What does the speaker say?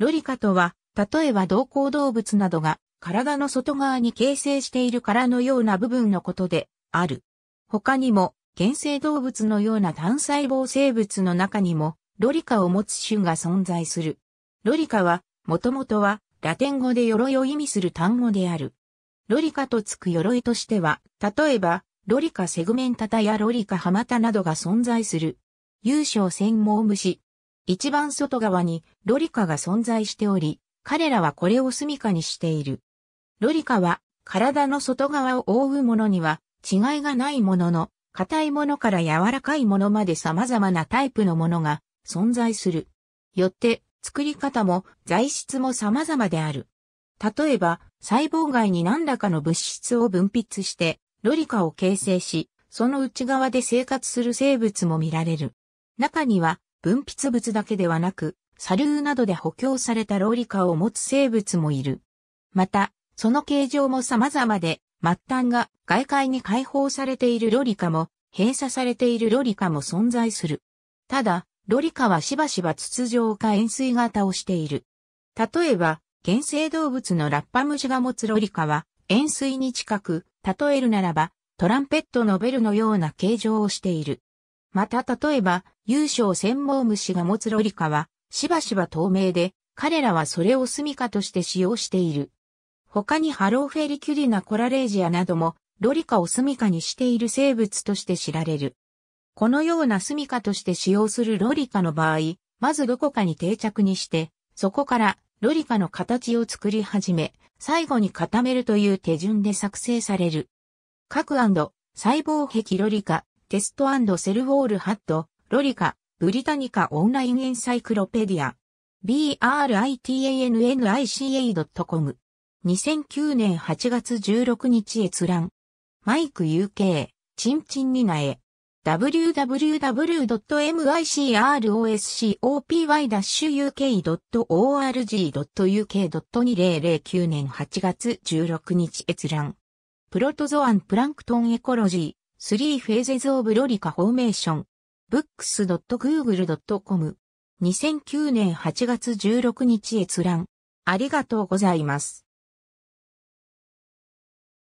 ロリカとは、例えば動行動物などが体の外側に形成している殻のような部分のことである。他にも、原生動物のような単細胞生物の中にも、ロリカを持つ種が存在する。ロリカは、もともとは、ラテン語で鎧を意味する単語である。ロリカとつく鎧としては、例えば、ロリカセグメンタタやロリカハマタなどが存在する。優勝専門虫、一番外側にロリカが存在しており、彼らはこれを住処にしている。ロリカは体の外側を覆うものには違いがないものの、硬いものから柔らかいものまで様々なタイプのものが存在する。よって作り方も材質も様々である。例えば、細胞外に何らかの物質を分泌して、ロリカを形成し、その内側で生活する生物も見られる。中には分泌物だけではなく、砂流などで補強されたローリカを持つ生物もいる。また、その形状も様々で、末端が外界に解放されているロリカも、閉鎖されているロリカも存在する。ただ、ロリカはしばしば筒状か円錐型をしている。例えば、原生動物のラッパムシが持つロリカは、円錐に近く、例えるならば、トランペットのベルのような形状をしている。また例えば、優勝専門虫が持つロリカは、しばしば透明で、彼らはそれを住処として使用している。他にハローフェリキュリナコラレージアなども、ロリカを住処にしている生物として知られる。このような住処として使用するロリカの場合、まずどこかに定着にして、そこからロリカの形を作り始め、最後に固めるという手順で作成される。各細胞壁ロリカ、テストセルウォールハット、ロリカ、ブリタニカオンラインエンサイクロペディア、britannica.com。2009年8月16日閲覧。マイク UK、チンチンニナエ。www.microscopy-uk.org.uk.2009 年8月16日閲覧。プロトゾアンプランクトンエコロジー。3 Phases of Lorica Formation books.google.com 2009年8月16日閲覧ありがとうございます。